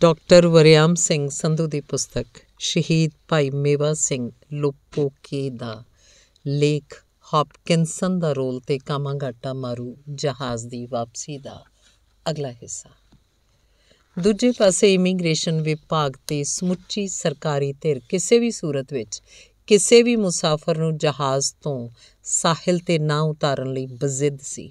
doctor Wariam Singh Sandhu ਦੀ ਪੁਸਤਕ ਸ਼ਹੀਦ ਭਾਈ ਮੇਵਾ ਸਿੰਘ ਲੋਪੋਕੇ ਦਾ ਲੇਖ ਹਾਪਕਿੰਸਨ ਦਾ ਰੋਲ ਤੇ ਕਾਮਾਗਾਟਾ ਮਾਰੂ ਜਹਾਜ਼ ਦੀ ਵਾਪਸੀ ਦਾ ਅਗਲਾ ਹਿੱਸਾ ਦੂਜੇ ਪਾਸੇ ਇਮੀਗ੍ਰੇਸ਼ਨ ਵਿਭਾਗ ਤੇ ਸਮੁੱਚੀ ਸਰਕਾਰੀ ਧਿਰ ਕਿਸੇ ਵੀ ਸੂਰਤ ਵਿੱਚ ਕਿਸੇ ਵੀ ਮੁਸਾਫਰ ਨੂੰ ਜਹਾਜ਼ ਤੋਂ ਸਾਹਿਲ ਤੇ ਨਾ ਉਤਾਰਨ ਲਈ ਬਜ਼ਿੱਦ ਸੀ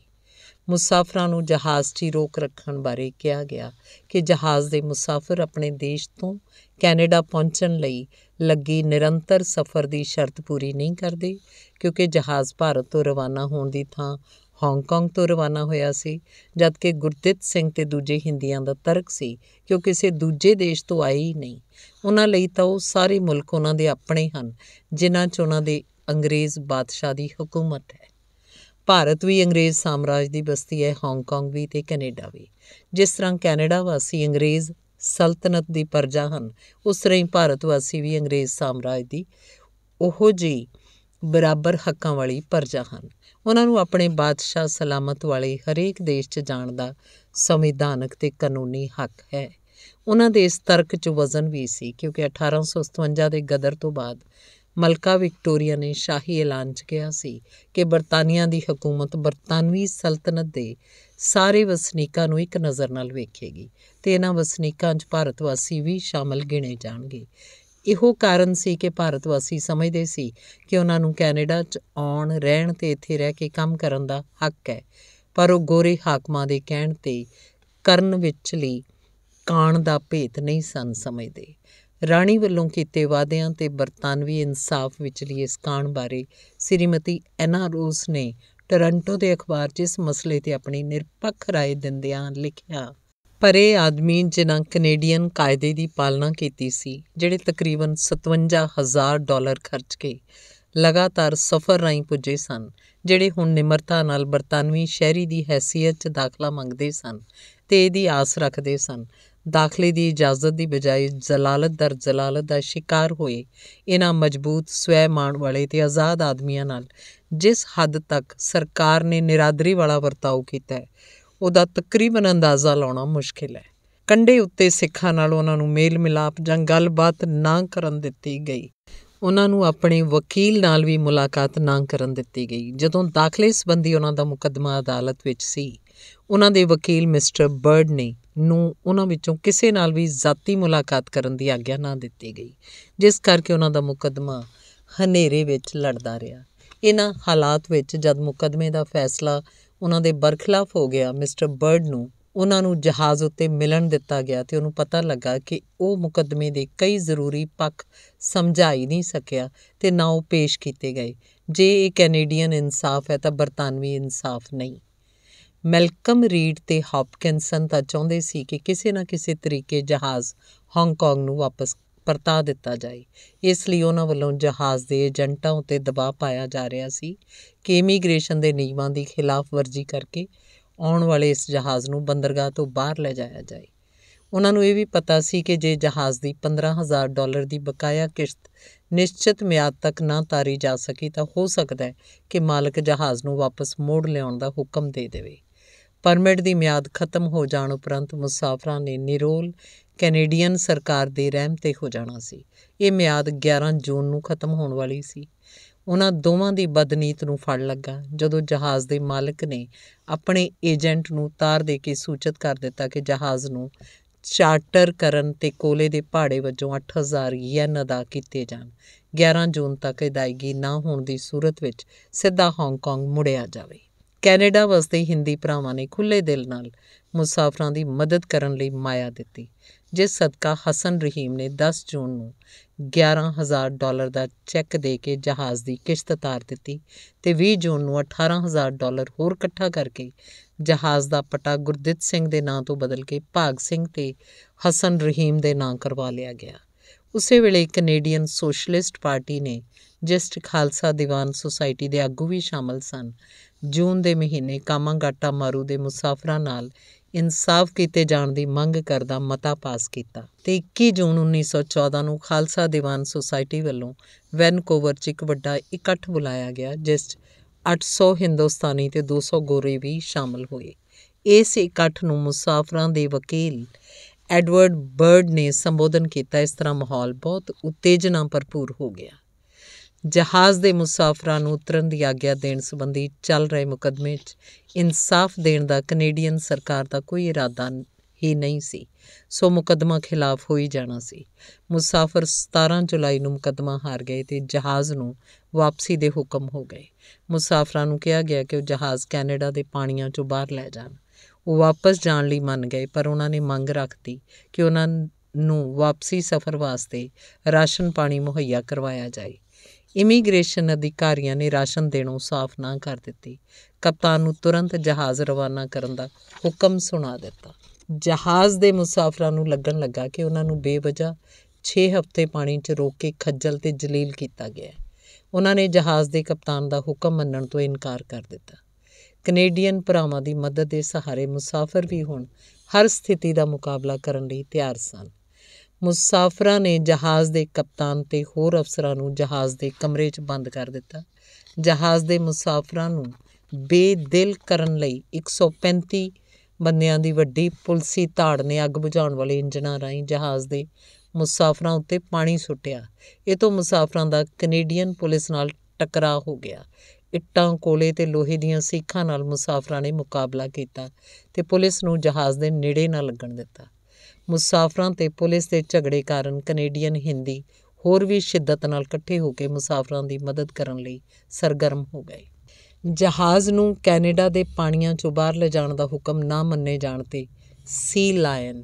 ਮੁਸਾਫਰਾਂ ਨੂੰ ਜਹਾਜ਼ 'ਚ ਹੀ ਰੋਕ ਰੱਖਣ ਬਾਰੇ ਕਿਹਾ ਗਿਆ ਕਿ ਜਹਾਜ਼ ਦੇ ਮੁਸਾਫਰ ਆਪਣੇ ਦੇਸ਼ ਤੋਂ ਕੈਨੇਡਾ ਪਹੁੰਚਣ ਲਈ ਲੱਗੀ ਨਿਰੰਤਰ ਸਫ਼ਰ ਦੀ ਸ਼ਰਤ ਪੂਰੀ ਨਹੀਂ ਕਰਦੇ ਕਿਉਂਕਿ ਜਹਾਜ਼ ਭਾਰਤ ਤੋਂ ਰਵਾਨਾ ਹੋਣ ਦੀ ਥਾਂ ਹਾਂਗਕਾਂਗ ਤੋਂ ਰਵਾਨਾ ਹੋਇਆ ਸੀ ਜਦਕਿ ਗੁਰਦਿੱਤ ਸਿੰਘ ਤੇ ਦੂਜੇ ਹਿੰਦੀਆਂ ਦਾ ਤਰਕ ਸੀ ਕਿ ਉਹ ਕਿਸੇ ਦੂਜੇ ਦੇਸ਼ ਤੋਂ ਆਏ ਹੀ ਨਹੀਂ ਉਹਨਾਂ ਲਈ ਤਾਂ ਉਹ ਸਾਰੇ ਮੁਲਕ ਉਹਨਾਂ ਦੇ ਆਪਣੇ ਹਨ ਜਿਨ੍ਹਾਂ 'ਚ ਉਹਨਾਂ ਦੇ ਅੰਗਰੇਜ਼ ਬਾਦਸ਼ਾਹ ਦੀ ਹਕੂਮਤ ਹੈ ਭਾਰਤ ਵੀ ਅੰਗਰੇਜ਼ ਸਾਮਰਾਜ ਦੀ ਬਸਤੀ ਹੈ ਹਾਂਗਕਾਂਗ ਵੀ ਤੇ ਕੈਨੇਡਾ ਵੀ ਜਿਸ ਤਰ੍ਹਾਂ ਕੈਨੇਡਾ ਵਾਸੀ ਅੰਗਰੇਜ਼ ਸਲਤਨਤ ਦੀ ਪਰਜਾ ਹਨ ਉਸ ਤਰ੍ਹਾਂ ਹੀ ਭਾਰਤ ਵਾਸੀ ਵੀ ਅੰਗਰੇਜ਼ ਸਾਮਰਾਜ ਦੀ ਉਹੋ ਜੀ ਬਰਾਬਰ ਹੱਕਾਂ ਵਾਲੀ ਪਰਜਾ ਹਨ ਉਹਨਾਂ ਨੂੰ ਆਪਣੇ ਬਾਦਸ਼ਾਹ ਸਲਾਮਤ ਵਾਲੇ ਹਰੇਕ ਦੇਸ਼ 'ਚ ਜਾਣ ਦਾ ਸੰਵਿਧਾਨਕ ਤੇ ਕਾਨੂੰਨੀ ਹੱਕ ਹੈ ਉਹਨਾਂ ਦੇ ਇਸ ਤਰਕ 'ਚ ਵਜ਼ਨ ਵੀ ਸੀ ਕਿਉਂਕਿ 1857 ਦੇ ਗਦਰ ਤੋਂ ਬਾਅਦ ਮਲਕਾ ਵਿਕਟੋਰੀਆ ਨੇ ਸ਼ਾਹੀ ਐਲਾਨ 'ਚ ਕਿਹਾ ਸੀ ਕਿ ਬਰਤਾਨੀਆ ਦੀ ਹਕੂਮਤ ਬਰਤਾਨਵੀ ਸਲਤਨਤ ਦੇ ਸਾਰੇ ਵਸਨੀਕਾਂ ਨੂੰ ਇੱਕ ਨਜ਼ਰ ਨਾਲ ਵੇਖੇਗੀ ਤੇ ਇਹਨਾਂ ਵਸਨੀਕਾਂ 'ਚ ਭਾਰਤ ਵਾਸੀ ਵੀ ਸ਼ਾਮਲ ਗਿਣੇ ਜਾਣਗੇ ਇਹੋ ਕਾਰਨ ਸੀ ਕਿ ਭਾਰਤ ਵਾਸੀ ਸਮਝਦੇ ਸੀ ਕਿ ਉਹਨਾਂ ਨੂੰ ਕੈਨੇਡਾ 'ਚ ਆਉਣ ਰਹਿਣ ਤੇ ਇੱਥੇ ਰਹਿ ਕੇ ਕੰਮ ਕਰਨ ਦਾ ਹੱਕ ਹੈ ਪਰ ਉਹ ਗੋਰੇ ਹਾਕਮਾਂ ਦੇ ਕਹਿਣ ਤੇ ਕਰਨ ਵਿੱਚ ਲਈ ਕਾਣ ਦਾ ਭੇਤ ਨਹੀਂ ਸਨ ਸਮਝਦੇ ਰਾਣੀ ਵੱਲੋਂ ਕੀਤੇ ਵਾਅਦਿਆਂ ਤੇ ਬਰਤਾਨਵੀ ਇਨਸਾਫ ਵਿਚਲੀ ਇਸ ਕਾਂਡ ਬਾਰੇ ਸ੍ਰੀਮਤੀ ਐਨਾ ਰੋਸ ਨੇ ਟੋਰਾਂਟੋ ਦੇ ਅਖਬਾਰ 'ਚ ਇਸ ਮਸਲੇ ਤੇ ਆਪਣੀ ਨਿਰਪੱਖ رائے ਦਿੰਦਿਆਂ ਲਿਖਿਆ ਪਰ ਇਹ ਆਦਮੀ ਜਿਨ੍ਹਾਂ ਕੈਨੇਡੀਅਨ ਕਾਇਦੇ ਦੀ ਪਾਲਣਾ ਕੀਤੀ ਸੀ ਜਿਹੜੇ ਤਕਰੀਬਨ 57000 ਡਾਲਰ ਖਰਚ ਕੇ ਲਗਾਤਾਰ ਸਫ਼ਰ ਰਾਹੀਂ ਪੁੱਜੇ ਸਨ ਜਿਹੜੇ ਹੁਣ ਨਿਮਰਤਾ ਨਾਲ ਬਰਤਾਨਵੀ ਸ਼ਹਿਰੀ ਦੀ ਹیثیت 'ਚ ਦਾਖਲਾ ਮੰਗਦੇ ਸਨ ਤੇ ਇਹਦੀ ਆਸ ਰੱਖਦੇ ਸਨ ਦਾਖਲੇ ਦੀ ਇਜਾਜ਼ਤ ਦੀ ਬਜਾਏ ਜ਼ਲਾਲਤ ਦਰ ਜ਼ਲਾਲਤ ਦਾ ਸ਼ਿਕਾਰ ਹੋਏ ਇਹਨਾਂ ਮਜ਼ਬੂਤ ਸਵੈਮਾਨ ਵਾਲੇ ਤੇ ਆਜ਼ਾਦ ਆਦਮੀਆਂ ਨਾਲ ਜਿਸ ਹੱਦ ਤੱਕ ਸਰਕਾਰ ਨੇ ਨਿਰਾਦਰੀ ਵਾਲਾ ਵਰਤਾਓ ਕੀਤਾ ਹੈ ਉਹਦਾ ਤਕਰੀਬਨ ਅੰਦਾਜ਼ਾ ਲਾਉਣਾ ਮੁਸ਼ਕਿਲ ਹੈ ਕੰਡੇ ਉੱਤੇ ਸਿੱਖਾਂ ਨਾਲ ਉਹਨਾਂ ਨੂੰ ਮੇਲ ਮਿਲਾਪ ਜਾਂ ਗੱਲਬਾਤ ਨਾ ਕਰਨ ਦਿੱਤੀ ਗਈ ਉਹਨਾਂ ਨੂੰ ਆਪਣੇ ਵਕੀਲ ਨਾਲ ਵੀ ਮੁਲਾਕਾਤ ਨਾ ਕਰਨ ਦਿੱਤੀ ਗਈ ਜਦੋਂ ਦਾਖਲੇ ਸੰਬੰਧੀ ਉਹਨਾਂ ਦਾ ਮੁਕੱਦਮਾ ਅਦਾਲਤ ਵਿੱਚ ਸੀ ਉਹਨਾਂ ਦੇ ਵਕੀਲ ਮਿਸਟਰ ਬਰਡ ਨੇ ਨੂੰ ਉਹਨਾਂ ਵਿੱਚੋਂ ਕਿਸੇ ਨਾਲ ਵੀ ਜ਼ਾਤੀ ਮੁਲਾਕਾਤ ਕਰਨ ਦੀ ਆਗਿਆ ਨਾ ਦਿੱਤੀ ਗਈ ਜਿਸ ਕਰਕੇ ਉਹਨਾਂ ਦਾ ਮੁਕੱਦਮਾ ਹਨੇਰੇ ਵਿੱਚ ਲੜਦਾ ਰਿਹਾ ਇਹਨਾਂ ਹਾਲਾਤ ਵਿੱਚ ਜਦ ਮੁਕੱਦਮੇ ਦਾ ਫੈਸਲਾ ਉਹਨਾਂ ਦੇ ਬਰਖਲਾਫ ਹੋ ਗਿਆ ਮਿਸਟਰ ਬਰਡ ਨੂੰ ਉਹਨਾਂ ਨੂੰ ਜਹਾਜ਼ ਉੱਤੇ ਮਿਲਣ ਦਿੱਤਾ ਗਿਆ ਤੇ ਉਹਨੂੰ ਪਤਾ ਲੱਗਾ ਕਿ ਉਹ ਮੁਕੱਦਮੇ ਦੇ ਕਈ ਜ਼ਰੂਰੀ ਪੱਖ ਸਮਝਾਈ ਨਹੀਂ ਸਕਿਆ ਤੇ ਨਾ ਉਹ ਪੇਸ਼ ਕੀਤੇ ਗਏ ਜੇ ਇਹ ਕੈਨੇਡੀਅਨ ਇਨਸਾਫ ਹੈ ਤਾਂ ਬਰਤਾਨਵੀ ਇਨਸਾਫ ਨਹੀਂ ਮੈਲਕਮ ਰੀਡ ਤੇ ਹਾਪਕਿੰਸਨ ਤਾਂ ਚਾਹੁੰਦੇ ਸੀ ਕਿ ਕਿਸੇ ਨਾ ਕਿਸੇ ਤਰੀਕੇ ਜਹਾਜ਼ ਹਾਂਗਕਾਂਗ ਨੂੰ ਵਾਪਸ ਪਰਤਾ ਦਿੱਤਾ ਜਾਏ ਇਸ ਲਈ ਉਹਨਾਂ ਵੱਲੋਂ ਜਹਾਜ਼ ਦੇ ਏਜੰਟਾਂ ਉਤੇ ਦਬਾਅ ਪਾਇਆ ਜਾ ਰਿਹਾ ਸੀ ਕਿ ਇਮੀਗ੍ਰੇਸ਼ਨ ਦੇ ਨਿਯਮਾਂ ਦੀ ਖਿਲਾਫ ਵਰਜੀ ਕਰਕੇ ਆਉਣ ਵਾਲੇ ਇਸ ਜਹਾਜ਼ ਨੂੰ ਬੰਦਰਗਾਹ ਤੋਂ ਬਾਹਰ ਲੈ ਜਾਇਆ ਜਾਏ ਉਹਨਾਂ ਨੂੰ ਇਹ ਵੀ ਪਤਾ ਸੀ ਕਿ ਜੇ ਜਹਾਜ਼ ਦੀ 15000 ਡਾਲਰ ਦੀ ਬਕਾਇਆ ਕਿਸ਼ਤ ਨਿਸ਼ਚਿਤ ਮਿਆਦ ਤੱਕ ਨਾ ਤਾਰੀ ਜਾ ਸਕੀ ਤਾਂ ਹੋ ਸਕਦਾ ਹੈ ਕਿ ਮਾਲਕ ਜਹਾਜ਼ ਨੂੰ ਵਾਪਸ ਮੋੜ ਲਿਆਉਣ ਦਾ ਹੁਕਮ ਦੇ ਦੇਵੇ ਪਰਮਿਟ ਦੀ ਮਿਆਦ ਖਤਮ ਹੋ ਜਾਣ ਉਪਰੰਤ ਮੁਸਾਫਰਾਂ ਨੇ ਨਿਰੋਲ ਕੈਨੇਡੀਅਨ ਸਰਕਾਰ ਦੇ ਰਹਿਮ ਤੇ ਹੋ ਜਾਣਾ ਸੀ ਇਹ ਮਿਆਦ 11 ਜੂਨ ਨੂੰ ਖਤਮ ਹੋਣ ਵਾਲੀ ਸੀ ਉਹਨਾਂ ਦੋਵਾਂ ਦੀ ਬਦਨੀਤ ਨੂੰ ਫੜ ਲੱਗਾ ਜਦੋਂ ਜਹਾਜ਼ ਦੇ ਮਾਲਕ ਨੇ ਆਪਣੇ ਏਜੰਟ ਨੂੰ ਤਾਰ ਦੇ ਕੇ ਸੂਚਿਤ ਕਰ ਦਿੱਤਾ ਕਿ ਜਹਾਜ਼ ਨੂੰ ਚਾਰਟਰ ਕਰਨ ਤੇ ਕੋਲੇ ਦੇ ਭਾੜੇ ਵੱਜੋਂ 8000 ਯੈਨ ਅਦਾ ਕੀਤੇ ਜਾਣ 11 ਜੂਨ ਤੱਕ ਅਦਾਇਗੀ ਨਾ ਹੋਣ ਦੀ ਸੂਰਤ ਵਿੱਚ ਸਿੱਧਾ ਹਾਂਗਕਾਂਗ ਮੁੜਿਆ ਜਾਵੇ ਕੈਨੇਡਾ ਵਸਦੇ ਹਿੰਦੀ ਭਰਾਵਾਂ ਨੇ ਖੁੱਲੇ ਦਿਲ ਨਾਲ ਮੁਸਾਫਰਾਂ ਦੀ ਮਦਦ ਕਰਨ ਲਈ ਮਾਇਆ ਦਿੱਤੀ ਜਿਸ ਸਦਕਾ ਹਸਨ ਰਹੀਮ ਨੇ 10 ਜੂਨ ਨੂੰ 11000 ਡਾਲਰ ਦਾ ਚੈੱਕ ਦੇ ਕੇ ਜਹਾਜ਼ ਦੀ ਕਿਸ਼ਤ ਤਾਰ ਦਿੱਤੀ ਤੇ 20 ਜੂਨ ਨੂੰ 18000 ਡਾਲਰ ਹੋਰ ਇਕੱਠਾ ਕਰਕੇ ਜਹਾਜ਼ ਦਾ ਪਟਾ ਗੁਰਦਿੱਤ ਸਿੰਘ ਦੇ ਨਾਂ ਤੋਂ ਬਦਲ ਕੇ ਭਾਗ ਸਿੰਘ ਤੇ ਹਸਨ ਰਹੀਮ ਦੇ ਨਾਂ ਕਰਵਾ ਲਿਆ ਗਿਆ ਉਸੇ ਵੇਲੇ ਕੈਨੇਡੀਅਨ ਸੋਸ਼ਲਿਸਟ ਪਾਰਟੀ ਨੇ ਜਸਟ ਖਾਲਸਾ ਦੀਵਾਨ ਸੁਸਾਇਟੀ ਦੇ ਆਗੂ ਵੀ ਸ਼ਾਮਲ ਸਨ ਜੂਨ ਦੇ ਮਹੀਨੇ ਕਾਮਾਂਗਾਟਾ ਮਾਰੂ ਦੇ ਮੁਸਾਫਰਾਂ ਨਾਲ ਇਨਸਾਫ ਕੀਤੇ ਜਾਣ ਦੀ ਮੰਗ ਕਰਦਾ ਮਤਾ ਪਾਸ ਕੀਤਾ ਤੇ 21 ਜੂਨ 1914 ਨੂੰ ਖਾਲਸਾ ਦੀਵਾਨ ਸੁਸਾਇਟੀ ਵੱਲੋਂ ਵੈਨਕੂਵਰ 'ਚ ਇੱਕ ਵੱਡਾ ਇਕੱਠ ਬੁਲਾਇਆ ਗਿਆ ਜਿਸ 'ਚ 800 ਹਿੰਦੁਸਤਾਨੀ ਤੇ 200 ਗੋਰੇ ਵੀ ਸ਼ਾਮਲ ਹੋਏ ਇਸ ਇਕੱਠ ਨੂੰ ਮੁਸਾਫਰਾਂ ਦੇ ਵਕੀਲ ਐਡਵਰਡ ਬਰਡ ਨੇ ਸੰਬੋਧਨ ਕੀਤਾ ਇਸ ਤਰ੍ਹਾਂ ਮਾਹੌਲ ਬਹੁਤ ਉਤੇਜਨਾ ਭਰਪੂਰ ਹੋ ਗਿਆ ਜਹਾਜ਼ ਦੇ ਮੁਸਾਫਰਾਂ ਨੂੰ ਉਤਰਨ ਦੀ ਆਗਿਆ ਦੇਣ ਸੰਬੰਧੀ ਚੱਲ ਰਹੇ ਮੁਕਦਮੇ 'ਚ ਇਨਸਾਫ ਦੇਣ ਦਾ ਕੈਨੇਡੀਅਨ ਸਰਕਾਰ ਦਾ ਕੋਈ ਇਰਾਦਾ ਹੀ ਨਹੀਂ ਸੀ ਸੋ ਮੁਕਦਮਾ ਖਿਲਾਫ ਹੋ ਹੀ ਜਾਣਾ ਸੀ ਮੁਸਾਫਰ 17 ਜੁਲਾਈ ਨੂੰ ਮੁਕਦਮਾ ਹਾਰ ਗਏ ਤੇ ਜਹਾਜ਼ ਨੂੰ ਵਾਪਸੀ ਦੇ ਹੁਕਮ ਹੋ ਗਏ ਮੁਸਾਫਰਾਂ ਨੂੰ ਕਿਹਾ ਗਿਆ ਕਿ ਉਹ ਜਹਾਜ਼ ਕੈਨੇਡਾ ਦੇ ਪਾਣੀਆਂ 'ਚੋਂ ਬਾਹਰ ਲੈ ਜਾਣ ਉਹ ਵਾਪਸ ਜਾਣ ਲਈ ਮੰਨ ਗਏ ਪਰ ਉਹਨਾਂ ਨੇ ਮੰਗ ਰੱਖਤੀ ਕਿ ਉਹਨਾਂ ਨੂੰ ਵਾਪਸੀ ਸਫ਼ਰ ਵਾਸਤੇ ਰਾਸ਼ਨ ਪਾਣੀ ਮੁਹੱਈਆ ਕਰਵਾਇਆ ਜਾਏ ਇਮੀਗ੍ਰੇਸ਼ਨ ਅਧਿਕਾਰੀਆਂ ਨੇ ਰਾਸ਼ਨ ਦੇਣੋਂ ਸਾਫ਼ ਨਾ ਕਰ ਦਿੱਤੀ ਕਪਤਾਨ ਨੂੰ ਤੁਰੰਤ ਜਹਾਜ਼ ਰਵਾਨਾ ਕਰਨ ਦਾ ਹੁਕਮ ਸੁਣਾ ਦਿੱਤਾ ਜਹਾਜ਼ ਦੇ ਮੁਸਾਫਰਾਂ ਨੂੰ ਲੱਗਣ ਲੱਗਾ ਕਿ ਉਹਨਾਂ ਨੂੰ ਬੇਵਜ੍ਹਾ 6 ਹਫ਼ਤੇ ਪਾਣੀ 'ਚ ਰੋਕ ਕੇ ਖੱਜਲ ਤੇ ਜਲੀਲ ਕੀਤਾ ਗਿਆ ਉਹਨਾਂ ਨੇ ਜਹਾਜ਼ ਦੇ ਕਪਤਾਨ ਦਾ ਹੁਕਮ ਮੰਨਣ ਤੋਂ ਇਨਕਾਰ ਕਰ ਦਿੱਤਾ ਕੈਨੇਡੀਅਨ ਭਰਾਵਾਂ ਦੀ ਮਦਦ ਦੇ ਸਹਾਰੇ ਮੁਸਾਫਰ ਵੀ ਹੁਣ ਹਰ ਸਥਿਤੀ ਦਾ ਮੁਕਾਬਲਾ ਕਰਨ ਲਈ ਤਿਆਰ ਸਨ ਮੁਸਾਫਰਾਂ ਨੇ ਜਹਾਜ਼ ਦੇ ਕਪਤਾਨ ਤੇ ਹੋਰ ਅਫਸਰਾਂ ਨੂੰ ਜਹਾਜ਼ ਦੇ ਕਮਰੇ 'ਚ ਬੰਦ ਕਰ ਦਿੱਤਾ ਜਹਾਜ਼ ਦੇ ਮੁਸਾਫਰਾਂ ਨੂੰ ਬੇਦਿਲ ਕਰਨ ਲਈ 135 ਬੰਦਿਆਂ ਦੀ ਵੱਡੀ ਪੁਲਸੀ ਧਾੜ ਨੇ ਅੱਗ ਬੁਝਾਉਣ ਵਾਲੇ ਇੰਜਨਾਂ ਰਾਹੀਂ ਜਹਾਜ਼ ਦੇ ਮੁਸਾਫਰਾਂ ਉੱਤੇ ਪਾਣੀ ਸੁੱਟਿਆ ਇਹ ਤੋਂ ਮੁਸਾਫਰਾਂ ਦਾ ਕੈਨੇਡੀਅਨ ਪੁਲਿਸ ਨਾਲ ਟਕਰਾਅ ਹੋ ਗਿਆ ਇੱਟਾਂ ਕੋਲੇ ਤੇ ਲੋਹੇ ਦੀਆਂ ਸੀਖਾਂ ਨਾਲ ਮੁਸਾਫਰਾਂ ਨੇ ਮੁਕਾਬਲਾ ਕੀਤਾ ਤੇ ਪੁਲਿਸ ਨੂੰ ਜਹਾਜ਼ ਦੇ ਨੇੜੇ ਨਾ ਲੱਗਣ ਦਿੱਤਾ ਮੁਸਾਫਰਾਂ ਤੇ ਪੁਲਿਸ ਦੇ ਝਗੜੇ ਕਾਰਨ ਕੈਨੇਡੀਅਨ ਹਿੰਦੀ ਹੋਰ ਵੀ ਸ਼ਿੱਦਤ ਨਾਲ ਇਕੱਠੇ ਹੋ ਕੇ ਮੁਸਾਫਰਾਂ ਦੀ ਮਦਦ ਕਰਨ ਲਈ ਸਰਗਰਮ ਹੋ ਗਏ ਜਹਾਜ਼ ਨੂੰ ਕੈਨੇਡਾ ਦੇ ਪਾਣੀਆਂ ਚੋਂ ਬਾਹਰ ਲਿਜਾਣ ਦਾ ਹੁਕਮ ਨਾ ਮੰਨੇ ਜਾਣ ਤੇ ਸੀ ਲਾਇਨ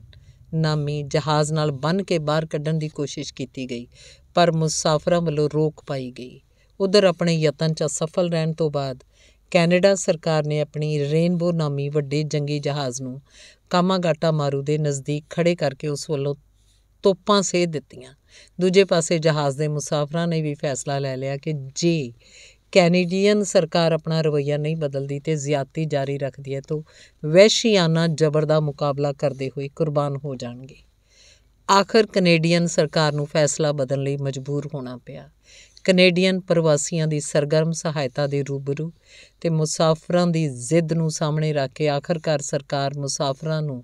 ਨਾਮੀ ਜਹਾਜ਼ ਨਾਲ ਬੰਨ ਕੇ ਬਾਹਰ ਕੱਢਣ ਦੀ ਕੋਸ਼ਿਸ਼ ਕੀਤੀ ਗਈ ਪਰ ਮੁਸਾਫਰਾਂ ਵੱਲੋਂ ਰੋਕ ਪਾਈ ਗਈ ਉਧਰ ਆਪਣੇ ਯਤਨ 'ਚ ਸਫਲ ਰਹਿਣ ਤੋਂ ਬਾਅਦ ਕੈਨੇਡਾ ਸਰਕਾਰ ਨੇ ਆਪਣੀ ਰੇਨਬੋ ਨਾਮੀ ਵੱਡੇ ਜੰਗੀ ਜਹਾਜ਼ ਨੂੰ ਕਾਮਾਗਾਟਾ ਮਾਰੂ ਦੇ ਨਜ਼ਦੀਕ ਖੜੇ ਕਰਕੇ ਉਸ ਵੱਲੋਂ ਤੋਪਾਂ ਸੇਧ ਦਿੱਤੀਆਂ ਦੂਜੇ ਪਾਸੇ ਜਹਾਜ਼ ਦੇ ਮੁਸਾਫਰਾਂ ਨੇ ਵੀ ਫੈਸਲਾ ਲੈ ਲਿਆ ਕਿ ਜੇ ਕੈਨੇਡੀਅਨ ਸਰਕਾਰ ਆਪਣਾ ਰਵਈਆ ਨਹੀਂ ਬਦਲਦੀ ਤੇ ਜ਼ਿਆਤੀ ਜਾਰੀ ਰੱਖਦੀ ਹੈ ਤਾਂ ਵੈਸ਼ੀਆਨਾ ਜ਼ਬਰ ਦਾ ਮੁਕਾਬਲਾ ਕਰਦੇ ਹੋਏ ਕੁਰਬਾਨ ਹੋ ਜਾਣਗੇ ਆਖਰ ਕੈਨੇਡੀਅਨ ਸਰਕਾਰ ਨੂੰ ਫੈਸਲਾ ਬਦਲਣ ਲਈ ਮਜਬੂਰ ਹੋਣਾ ਪਿਆ ਕੈਨੇਡੀਅਨ ਪ੍ਰਵਾਸੀਆਂ ਦੀ ਸਰਗਰਮ ਸਹਾਇਤਾ ਦੇ ਰੂਬਰੂ ਤੇ ਮੁਸਾਫਰਾਂ ਦੀ ਜ਼ਿੱਦ ਨੂੰ ਸਾਹਮਣੇ ਰੱਖ ਕੇ ਆਖਰਕਾਰ ਸਰਕਾਰ ਮੁਸਾਫਰਾਂ ਨੂੰ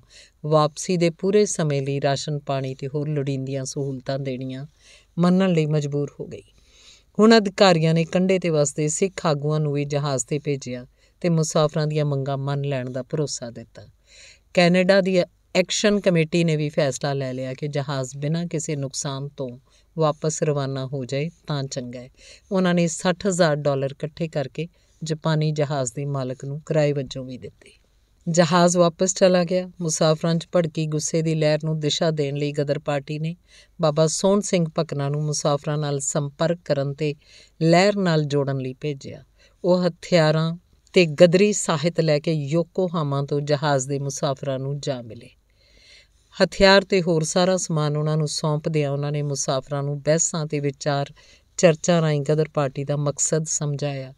ਵਾਪਸੀ ਦੇ ਪੂਰੇ ਸਮੇਂ ਲਈ ਰਾਸ਼ਨ ਪਾਣੀ ਤੇ ਹੋਰ ਲੋੜੀਂਦੀਆਂ ਸਹੂਲਤਾਂ ਦੇਣੀਆਂ ਮੰਨਣ ਲਈ ਮਜਬੂਰ ਹੋ ਗਈ ਹੁਣ ਅਧਿਕਾਰੀਆਂ ਨੇ ਕੰਡੇ ਤੇ ਵਸਦੇ ਸਿੱਖ ਆਗੂਆਂ ਨੂੰ ਵੀ ਜਹਾਜ਼ ਤੇ ਭੇਜਿਆ ਤੇ ਮੁਸਾਫਰਾਂ ਦੀਆਂ ਮੰਗਾਂ ਮੰਨ ਲੈਣ ਦਾ ਭਰੋਸਾ ਦਿੱਤਾ ਕੈਨੇਡਾ ਦੀ ਐਕਸ਼ਨ ਕਮੇਟੀ ਨੇ ਵੀ ਫੈਸਲਾ ਲੈ ਲਿਆ ਕਿ ਜਹਾਜ਼ ਬਿਨਾਂ ਕਿਸੇ ਨੁਕਸਾਨ ਤੋਂ ਵਾਪਸ ਰਵਾਨਾ ਹੋ ਜਾਏ ਤਾਂ ਚੰਗਾ ਹੈ ਉਹਨਾਂ ਨੇ 60000 ਡਾਲਰ ਇਕੱਠੇ ਕਰਕੇ ਜਾਪਾਨੀ ਜਹਾਜ਼ ਦੇ ਮਾਲਕ ਨੂੰ ਕਿਰਾਏ ਵਜੋਂ ਵੀ ਦਿੱਤੇ ਜਹਾਜ਼ ਵਾਪਸ ਚਲਾ ਗਿਆ ਮੁਸਾਫਰਾਂ 'ਚ ਭੜਕੀ ਗੁੱਸੇ ਦੀ ਲਹਿਰ ਨੂੰ ਦਿਸ਼ਾ ਦੇਣ ਲਈ ਗਦਰ ਪਾਰਟੀ ਨੇ ਬਾਬਾ ਸੋਹਣ ਸਿੰਘ ਭਕਨਾ ਨੂੰ ਮੁਸਾਫਰਾਂ ਨਾਲ ਸੰਪਰਕ ਕਰਨ ਤੇ ਲਹਿਰ ਨਾਲ ਜੋੜਨ ਲਈ ਭੇਜਿਆ ਉਹ ਹਥਿਆਰਾਂ ਤੇ ਗਦਰੀ ਸਾਹਿਤ ਲੈ ਕੇ ਯੋਕੋਹਾਮਾ ਤੋਂ ਜਹਾਜ਼ ਦੇ ਮੁਸਾਫਰਾਂ ਨੂੰ ਜਾ ਮਿਲੇ ਹਥਿਆਰ ਤੇ ਹੋਰ ਸਾਰਾ ਸਮਾਨ ਉਹਨਾਂ ਨੂੰ ਸੌਂਪਦਿਆਂ ਉਹਨਾਂ ਨੇ ਮੁਸਾਫਰਾਂ ਨੂੰ ਬਹਿਸਾਂ ਤੇ ਵਿਚਾਰ ਚਰਚਾ ਰਾਹੀਂ ਗਦਰ ਪਾਰਟੀ ਦਾ ਮਕਸਦ ਸਮਝਾਇਆ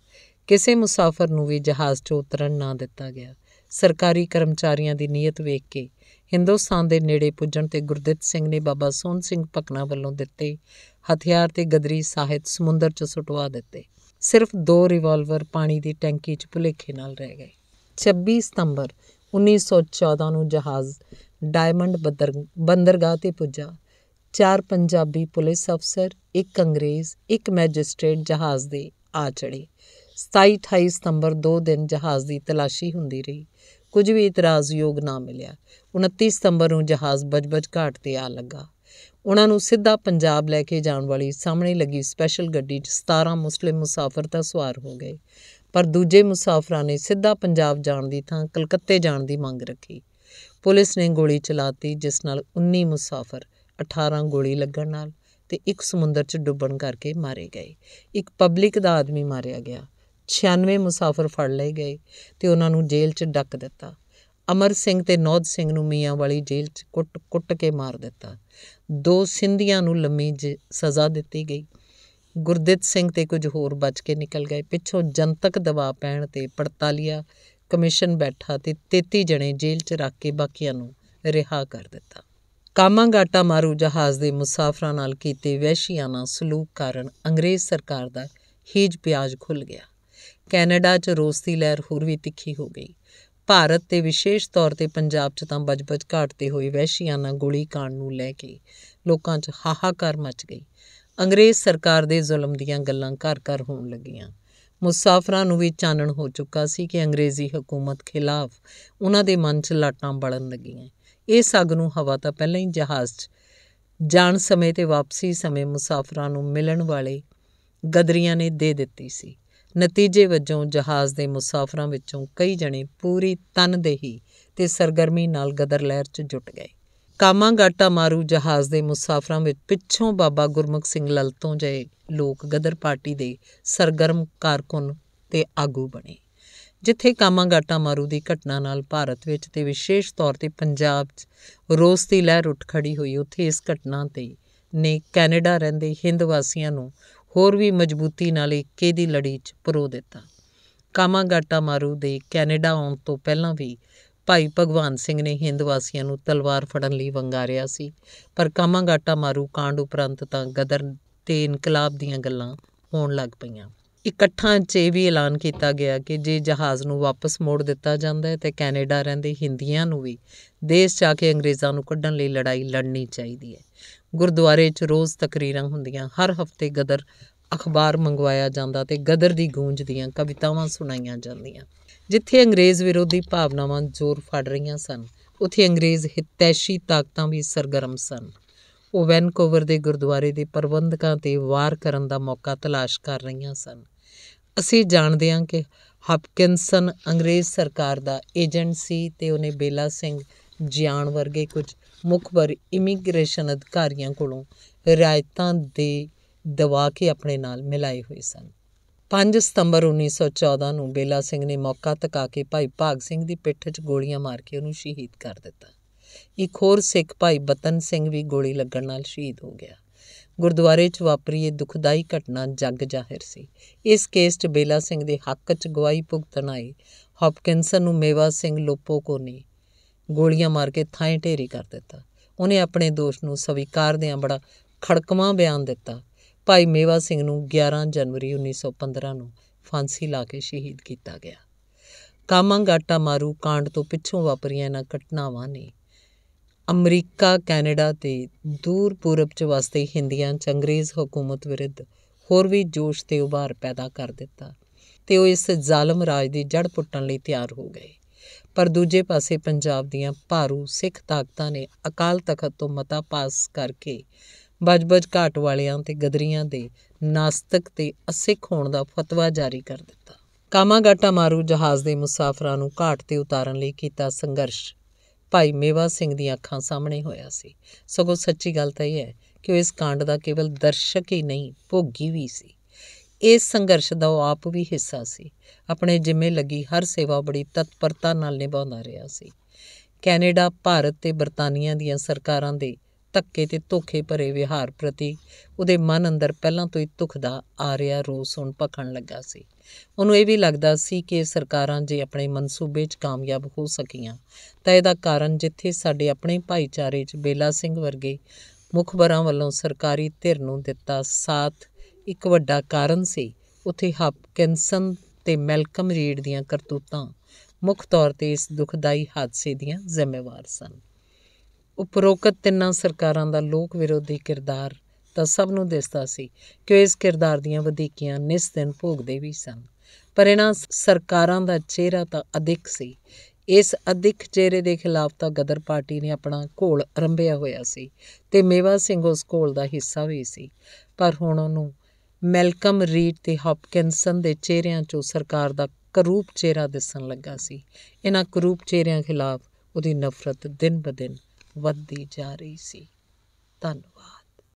ਕਿਸੇ ਮੁਸਾਫਰ ਨੂੰ ਵੀ ਜਹਾਜ਼ 'ਚ ਉਤਰਨ ਨਾ ਦਿੱਤਾ ਗਿਆ ਸਰਕਾਰੀ ਕਰਮਚਾਰੀਆਂ ਦੀ ਨੀਅਤ ਵੇਖ ਕੇ ਹਿੰਦੁਸਤਾਨ ਦੇ ਨੇੜੇ ਪੁੱਜਣ ਤੇ ਗੁਰਦਿੱਤ ਸਿੰਘ ਨੇ ਬਾਬਾ ਸੋਹਣ ਸਿੰਘ ਪਕਣਾ ਵੱਲੋਂ ਦਿੱਤੇ ਹਥਿਆਰ ਤੇ ਗਦਰੀ ਸਾਹਿਤ ਸਮੁੰਦਰ 'ਚ ਸੁਟਵਾ ਦਿੱਤੇ ਸਿਰਫ ਦੋ ਰਿਵਾਲਵਰ ਪਾਣੀ ਦੀ ਟੈਂਕੀ 'ਚ ਭੁਲੇਖੇ ਨਾਲ ਰਹਿ ਗਏ 26 ਸਤੰਬਰ 1914 ਨੂੰ ਜਹਾਜ਼ ਡਾਇਮੰਡ ਬੰਦਰਗਾਹ ਤੇ ਪੁੱਜਾ ਚਾਰ ਪੰਜਾਬੀ ਪੁਲਿਸ ਅਫਸਰ ਇੱਕ ਅੰਗਰੇਜ਼ ਇੱਕ ਮੈਜਿਸਟ੍ਰੇਟ ਜਹਾਜ਼ ਦੇ ਆ ਚੜੇ 27 28 ਸਤੰਬਰ 2 ਦਿਨ ਜਹਾਜ਼ ਦੀ ਤਲਾਸ਼ੀ ਹੁੰਦੀ ਰਹੀ ਕੁਝ ਵੀ ਇਤਰਾਜ਼ਯੋਗ ਨਾ ਮਿਲਿਆ 29 ਸਤੰਬਰ ਨੂੰ ਜਹਾਜ਼ ਬਜਬਜ ਘਾਟ ਤੇ ਆ ਲੱਗਾ ਉਹਨਾਂ ਨੂੰ ਸਿੱਧਾ ਪੰਜਾਬ ਲੈ ਕੇ ਜਾਣ ਵਾਲੀ ਸਾਹਮਣੇ ਲੱਗੀ ਸਪੈਸ਼ਲ ਗੱਡੀ 'ਚ 17 ਮੁਸਲਿਮ ਮੁਸਾਫਰ ਤਾਂ ਸਵਾਰ ਹੋ ਗਏ ਪਰ ਦੂਜੇ ਮੁਸਾਫਰਾਂ ਨੇ ਸਿੱਧਾ ਪੰਜਾਬ ਜਾਣ ਦੀ ਥਾਂ ਕਲਕੱਤੇ ਜਾਣ ਦੀ ਮੰਗ ਰੱਖੀ ਪੁਲਿਸ ਨੇ ਗੋਲੀ ਚਲਾਤੀ ਜਿਸ ਨਾਲ 19 ਮੁਸਾਫਰ 18 ਗੋਲੀ ਲੱਗਣ ਨਾਲ ਤੇ ਇੱਕ ਸਮੁੰਦਰ 'ਚ ਡੁੱਬਣ ਕਰਕੇ ਮਾਰੇ ਗਏ ਇੱਕ ਪਬਲਿਕ ਦਾ ਆਦਮੀ ਮਾਰਿਆ ਗਿਆ 96 ਮੁਸਾਫਰ ਫੜ ਲਏ ਗਏ ਤੇ ਉਹਨਾਂ ਨੂੰ ਜੇਲ੍ਹ 'ਚ ਡੱਕ ਦਿੱਤਾ ਅਮਰ ਸਿੰਘ ਤੇ ਨੌਦ ਸਿੰਘ ਨੂੰ ਮੀਆਂ ਵਾਲੀ ਜੇਲ੍ਹ 'ਚ ਕੁੱਟ-ਕੁੱਟ ਕੇ ਮਾਰ ਦਿੱਤਾ ਦੋ ਸਿੰਧੀਆਂ ਨੂੰ ਲੰਮੀ ਸਜ਼ਾ ਦਿੱਤੀ ਗਈ ਗੁਰਦਿੱਤ ਸਿੰਘ ਤੇ ਕੁਝ ਹੋਰ ਬਚ ਕੇ ਨਿਕਲ ਗਏ ਪਿੱਛੋਂ ਜਨਤਕ ਦਬਾਅ ਪੈਣ ਤੇ ਪੜਤਾਲੀਆ ਕਮਿਸ਼ਨ ਬੈਠਾ ਤੇ 33 ਜਣੇ ਜੇਲ੍ਹ 'ਚ ਰੱਖ ਕੇ ਬਾਕੀਆਂ ਨੂੰ ਰਿਹਾ ਕਰ ਦਿੱਤਾ ਕਾਮਾਂਗਾਟਾ ਮਾਰੂ ਜਹਾਜ਼ ਦੇ ਮੁਸਾਫਰਾਂ ਨਾਲ ਕੀਤੇ ਵਹਿਸ਼ੀਆਨਾ ਸਲੂਕ ਕਾਰਨ ਅੰਗਰੇਜ਼ ਸਰਕਾਰ ਦਾ ਹੀਜ ਪਿਆਜ ਖੁੱਲ ਗਿਆ ਕੈਨੇਡਾ 'ਚ ਰੋਸ ਦੀ ਲਹਿਰ ਹੋਰ ਵੀ ਤਿੱਖੀ ਹੋ ਗਈ ਭਾਰਤ ਤੇ ਵਿਸ਼ੇਸ਼ ਤੌਰ ਤੇ ਪੰਜਾਬ 'ਚ ਤਾਂ ਬਜਬਜ ਘਾਟਦੇ ਹੋਏ ਵਹਿਸ਼ੀਆਨਾ ਗੋਲੀ ਕਾਣ ਨੂੰ ਲੈ ਕੇ ਲੋਕਾਂ 'ਚ ਹਾਹਾਕਾਰ ਮਚ ਗਈ ਅੰਗਰੇਜ਼ ਸਰਕਾਰ ਦੇ ਜ਼ੁਲਮ ਦੀਆਂ ਗੱਲਾਂ ਘਰ-ਘਰ ਹੋਣ ਲੱਗੀਆਂ ਮੁਸਾਫਰਾਂ ਨੂੰ ਵੀ ਚਾਨਣ ਹੋ ਚੁੱਕਾ ਸੀ ਕਿ ਅੰਗਰੇਜ਼ੀ ਹਕੂਮਤ ਖਿਲਾਫ ਉਹਨਾਂ ਦੇ ਮਨ 'ਚ ਲਾਟਾਂ ਬਲਣ ਲੱਗੀਆਂ ਇਹ ਸੱਗ ਨੂੰ ਹਵਾ ਤਾਂ ਪਹਿਲਾਂ ਹੀ ਜਹਾਜ਼ 'ਚ ਜਾਣ ਸਮੇਂ ਤੇ ਵਾਪਸੀ ਸਮੇਂ ਮੁਸਾਫਰਾਂ ਨੂੰ ਮਿਲਣ ਵਾਲੇ ਗਦਰੀਆਂ ਨੇ ਦੇ ਦਿੱਤੀ ਸੀ ਨਤੀਜੇ ਵਜੋਂ ਜਹਾਜ਼ ਦੇ ਮੁਸਾਫਰਾਂ ਵਿੱਚੋਂ ਕਈ ਜਣੇ ਪੂਰੀ ਤਨ ਦੇਹੀ ਤੇ ਸਰਗਰਮੀ ਨਾਲ ਗਦਰ ਲਹਿਰ 'ਚ ਜੁਟ ਗਏ ਕਾਮਾਗਾਟਾ ਮਾਰੂ ਜਹਾਜ਼ ਦੇ ਮੁਸਾਫਰਾਂ ਵਿੱਚ ਪਿੱਛੋਂ ਬਾਬਾ ਗੁਰਮੁਖ ਸਿੰਘ ਲਲਤੋਂ ਜੇ ਲੋਕ ਗਦਰ ਪਾਰਟੀ ਦੇ ਸਰਗਰਮ ਕਾਰਕੁਨ ਤੇ ਆਗੂ ਬਣੇ ਜਿੱਥੇ ਕਾਮਾਗਾਟਾ ਮਾਰੂ ਦੀ ਘਟਨਾ ਨਾਲ ਭਾਰਤ ਵਿੱਚ ਤੇ ਵਿਸ਼ੇਸ਼ ਤੌਰ ਤੇ ਪੰਜਾਬ 'ਚ ਰੋਸ ਦੀ ਲਹਿਰ ਉੱਠ ਖੜੀ ਹੋਈ ਉੱਥੇ ਇਸ ਘਟਨਾ ਤੇ ਨੇ ਕੈਨੇਡਾ ਰਹਿੰਦੇ ਹਿੰਦ ਵਾਸੀਆਂ ਨੂੰ ਹੋਰ ਵੀ ਮਜ਼ਬੂਤੀ ਨਾਲ ਇੱਕੇ ਦੀ ਲੜੀ 'ਚ ਪਰੋ ਦਿੱਤਾ ਕਾਮਾਗਾਟਾ ਮਾਰੂ ਦੇ ਕੈਨੇਡਾ ਆਉਣ ਤੋਂ ਪਹਿਲਾਂ ਵੀ ਭਾਈ ਭਗਵਾਨ ਸਿੰਘ ਨੇ ਹਿੰਦ ਵਾਸੀਆਂ ਨੂੰ ਤਲਵਾਰ ਫੜਨ ਲਈ ਵੰਗਾਰਿਆ ਸੀ ਪਰ ਕਾਮਾਗਾਟਾ ਮਾਰੂ ਕਾਂਡ ਉਪਰੰਤ ਤਾਂ ਗਦਰ ਤੇ ਇਨਕਲਾਬ ਦੀਆਂ ਗੱਲਾਂ ਹੋਣ ਲੱਗ ਪਈਆਂ ਇਕੱਠਾਂ 'ਚ ਇਹ ਵੀ ਐਲਾਨ ਕੀਤਾ ਗਿਆ ਕਿ ਜੇ ਜਹਾਜ਼ ਨੂੰ ਵਾਪਸ ਮੋੜ ਦਿੱਤਾ ਜਾਂਦਾ ਹੈ ਤੇ ਕੈਨੇਡਾ ਰਹਿੰਦੇ ਹਿੰਦੀਆਂ ਨੂੰ ਵੀ ਦੇਸ਼ ਜਾ ਕੇ ਅੰਗਰੇਜ਼ਾਂ ਨੂੰ ਕੱਢਣ ਲਈ ਲੜਾਈ ਲੜਨੀ ਚਾਹੀਦੀ ਹੈ ਗੁਰਦੁਆਰੇ 'ਚ ਰੋਜ਼ ਤਕਰੀਰਾਂ ਹੁੰਦੀਆਂ ਹਰ ਹਫਤੇ ਗਦਰ ਅਖਬਾਰ ਮੰਗਵਾਇਆ ਜਾਂਦਾ ਤੇ ਗਦਰ ਦੀ ਗੂੰਜ ਦੀਆਂ ਕਵਿਤਾਵਾਂ ਸੁਣਾਈਆਂ ਜਾਂਦੀਆਂ ਜਿੱਥੇ ਅੰਗਰੇਜ਼ ਵਿਰੋਧੀ ਭਾਵਨਾਵਾਂ ਜ਼ੋਰ ਫੜ ਰਹੀਆਂ ਸਨ ਉੱਥੇ ਅੰਗਰੇਜ਼ ਹਿੱਤੈਸ਼ੀ ਤਾਕਤਾਂ ਵੀ ਸਰਗਰਮ ਸਨ ਉਹ ਵੈਨਕੂਵਰ ਦੇ ਗੁਰਦੁਆਰੇ ਦੇ ਪ੍ਰਬੰਧਕਾਂ ਤੇ ਵਾਰ ਕਰਨ ਦਾ ਮੌਕਾ ਤਲਾਸ਼ ਕਰ ਰਹੀਆਂ ਸਨ ਅਸੀਂ ਜਾਣਦੇ ਹਾਂ ਕਿ ਹਪਕਿੰਸਨ ਅੰਗਰੇਜ਼ ਸਰਕਾਰ ਦਾ ਏਜੰਟ ਸੀ ਤੇ ਉਹਨੇ ਬੇਲਾ ਸਿੰਘ ਜਿਆਣ ਵਰਗੇ ਕੁਝ ਮੁਖਬਰ ਇਮੀਗ੍ਰੇਸ਼ਨ ਅਧਿਕਾਰੀਆਂ ਕੋਲੋਂ ਰਾਇਤਾਂ ਦੇ ਦਵਾ ਕੇ ਆਪਣੇ ਨਾਲ ਮਿਲਾਏ ਹੋਏ ਸਨ 5 ਸਤੰਬਰ 1914 ਨੂੰ ਬੇਲਾ ਸਿੰਘ ਨੇ ਮੌਕਾ ਤਕਾ ਕੇ ਭਾਈ ਭਾਗ ਸਿੰਘ ਦੀ ਪਿੱਠ 'ਚ ਗੋਲੀਆਂ ਮਾਰ ਕੇ ਉਹਨੂੰ ਸ਼ਹੀਦ ਕਰ ਦਿੱਤਾ ਇੱਕ ਹੋਰ ਸਿੱਖ ਭਾਈ ਬਤਨ ਸਿੰਘ ਵੀ ਗੋਲੀ ਲੱਗਣ ਨਾਲ ਸ਼ਹੀਦ ਹੋ ਗਿਆ ਗੁਰਦੁਆਰੇ 'ਚ ਵਾਪਰੀ ਇਹ ਦੁਖਦਾਈ ਘਟਨਾ ਜੱਗ ਜ਼ਾਹਿਰ ਸੀ ਇਸ ਕੇਸ 'ਚ ਬੇਲਾ ਸਿੰਘ ਦੇ ਹੱਕ 'ਚ ਗਵਾਹੀ ਭੁਗਤਣ ਆਈ ਹੌਪਕਿੰਸਨ ਨੂੰ ਮੇਵਾ ਸਿੰਘ ਲੋਪੋ ਕੋ ਨੇ ਗੋਲੀਆਂ ਮਾਰ ਕੇ ਥਾਂ ਢੇਰੀ ਕਰ ਦਿੱਤਾ ਉਹਨੇ ਆਪਣੇ ਦੋਸ਼ ਨੂੰ ਸਵੀਕਾਰਦਿਆਂ ਬੜਾ ਖੜਕਵਾ ਬਿਆਨ ਦਿੱਤਾ ਭਾਈ ਮੇਵਾ ਸਿੰਘ ਨੂੰ 11 ਜਨਵਰੀ 1915 ਨੂੰ ਫਾਂਸੀ ਲਾ ਕੇ ਸ਼ਹੀਦ ਕੀਤਾ ਗਿਆ ਕਾਮਾਂਗਾਟਾ ਮਾਰੂ ਕਾਂਡ ਤੋਂ ਪਿੱਛੋਂ ਵਾਪਰੀਆਂ ਇਹਨਾਂ ਘਟਨਾਵਾਂ ਨੇ ਅਮਰੀਕਾ ਕੈਨੇਡਾ ਤੇ ਦੂਰ ਪੂਰਬ 'ਚ ਵਸਦੇ ਹਿੰਦੀਆਂ 'ਚ ਅੰਗਰੇਜ਼ ਹਕੂਮਤ ਵਿਰੁੱਧ ਹੋਰ ਵੀ ਜੋਸ਼ ਤੇ ਉਭਾਰ ਪੈਦਾ ਕਰ ਦਿੱਤਾ ਤੇ ਉਹ ਇਸ ਜ਼ਾਲਮ ਰਾਜ ਦੀ ਜੜ ਪੁੱਟਣ ਲਈ ਤਿਆਰ ਹੋ ਗਏ ਪਰ ਦੂਜੇ ਪਾਸੇ ਪੰਜਾਬ ਦੀਆਂ ਭਾਰੂ ਸਿੱਖ ਤਾਕਤਾਂ ਨੇ ਅਕਾਲ ਤਖਤ ਤੋਂ ਮਤਾ ਪਾਸ ਕਰਕੇ ਬਜਬਜ ਘਾਟ ਵਾਲਿਆਂ ਤੇ ਗਦਰੀਆਂ ਦੇ ਨਾਸਤਕ ਤੇ ਅਸਿੱਖ ਹੋਣ ਦਾ ਫਤਵਾ ਜਾਰੀ ਕਰ ਦਿੱਤਾ ਕਾਮਾਗਾਟਾ ਮਾਰੂ ਜਹਾਜ਼ ਦੇ ਮੁਸਾਫਰਾਂ ਨੂੰ ਘਾਟ ਤੇ ਉਤਾਰਨ ਲਈ ਕੀਤਾ ਸੰਘਰਸ਼ ਭਾਈ ਮੇਵਾ ਸਿੰਘ ਦੀਆਂ ਅੱਖਾਂ ਸਾਹਮਣੇ ਹੋਇਆ ਸੀ ਸਗੋਂ ਸੱਚੀ ਗੱਲ ਤਾਂ ਇਹ ਹੈ ਕਿ ਉਹ ਇਸ ਕਾਂਡ ਦਾ ਕੇਵਲ ਦਰਸ਼ਕ ਹੀ ਨਹੀਂ ਭੋਗੀ ਵੀ ਸੀ ਇਸ ਸੰਘਰਸ਼ ਦਾ ਉਹ ਆਪ ਵੀ ਹਿੱਸਾ ਸੀ ਆਪਣੇ ਜਿੰਮੇ ਲੱਗੀ ਹਰ ਸੇਵਾ ਬੜੀ ਤਤਪਰਤਾ ਨਾਲ ਨਿਭਾਉਂਦਾ ਰਿਹਾ ਸੀ ਕੈਨੇਡਾ ਭਾਰਤ ਤੇ ਬਰਤਾਨੀਆ ਦੀਆਂ ਸਰਕਾਰਾਂ ਦੇ ਧੱਕੇ ਤੇ ਧੋਖੇ ਭਰੇ ਵਿਹਾਰ ਪ੍ਰਤੀ ਉਹਦੇ ਮਨ ਅੰਦਰ ਪਹਿਲਾਂ ਤੋਂ ਹੀ ਤੁਖ ਦਾ ਆ ਰਿਹਾ ਰੋਸ ਹੁਣ ਭਖਣ ਲੱਗਾ ਸੀ ਉਹਨੂੰ ਇਹ ਵੀ ਲੱਗਦਾ ਸੀ ਕਿ ਸਰਕਾਰਾਂ ਜੇ ਆਪਣੇ ਮਨਸੂਬੇ 'ਚ ਕਾਮਯਾਬ ਹੋ ਸਕੀਆਂ ਤਾਂ ਇਹਦਾ ਕਾਰਨ ਜਿੱਥੇ ਸਾਡੇ ਆਪਣੇ ਭਾਈਚਾਰੇ 'ਚ ਬੇਲਾ ਸਿੰਘ ਵਰਗੇ ਮੁਖਬਰਾਂ ਵੱਲੋਂ ਸਰਕਾਰੀ ਧਿਰ ਨੂੰ ਦਿੱਤਾ ਸਾਥ ਇੱਕ ਵੱਡਾ ਕਾਰਨ ਸੀ ਉੱਥੇ ਕੈਂਸਨ ਤੇ ਮੈਲਕਮ ਰੀਡ ਦੀਆਂ ਕਰਤੂਤਾਂ ਮੁੱਖ ਤੌਰ ਤੇ ਇਸ ਦੁਖਦਾਈ ਹਾਦਸੇ ਦੀਆਂ ਜ਼ਿੰਮੇਵਾਰ ਸਨ ਉਪਰੋਕਤ ਤਿੰਨਾਂ ਸਰਕਾਰਾਂ ਦਾ ਲੋਕ ਵਿਰੋਧੀ ਕਿਰਦਾਰ ਤਾਂ ਸਭ ਨੂੰ ਦਿਸਦਾ ਸੀ ਕਿ ਇਸ ਕਿਰਦਾਰ ਦੀਆਂ ਵਧੀਕੀਆਂ ਨਿਸ ਦਿਨ ਭੋਗਦੇ ਵੀ ਸਨ ਪਰ ਇਹਨਾਂ ਸਰਕਾਰਾਂ ਦਾ ਚਿਹਰਾ ਤਾਂ ਅਧਿਕ ਸੀ ਇਸ ਅਧਿਕ ਚਿਹਰੇ ਦੇ ਖਿਲਾਫ ਤਾਂ ਗਦਰ ਪਾਰਟੀ ਨੇ ਆਪਣਾ ਘੋਲ ਅਰੰਭਿਆ ਹੋਇਆ ਸੀ ਤੇ ਮੇਵਾ ਸਿੰਘ ਉਸ ਘੋਲ ਦਾ ਹਿੱਸਾ ਵੀ ਸੀ ਪਰ ਹੁਣ ਉਹਨੂੰ ਮੈਲਕਮ ਰੀਡ ਤੇ ਹਾਪਕਿੰਸਨ ਦੇ ਚਿਹਰਿਆਂ 'ਚੋਂ ਸਰਕਾਰ ਦਾ ਕਰੂਪ ਚਿਹਰਾ ਦਿਸਣ ਲੱਗਾ ਸੀ ਇਹਨਾਂ ਕਰੂਪ ਚਿਹਰਿਆਂ ਖਿਲਾਫ ਉਹਦੀ ਨਫ਼ਰਤ ਦਿਨ ਬਦਿਨ ਵੱਧਦੀ ਜਾ ਰਹੀ ਸੀ ਧੰਨਵਾਦ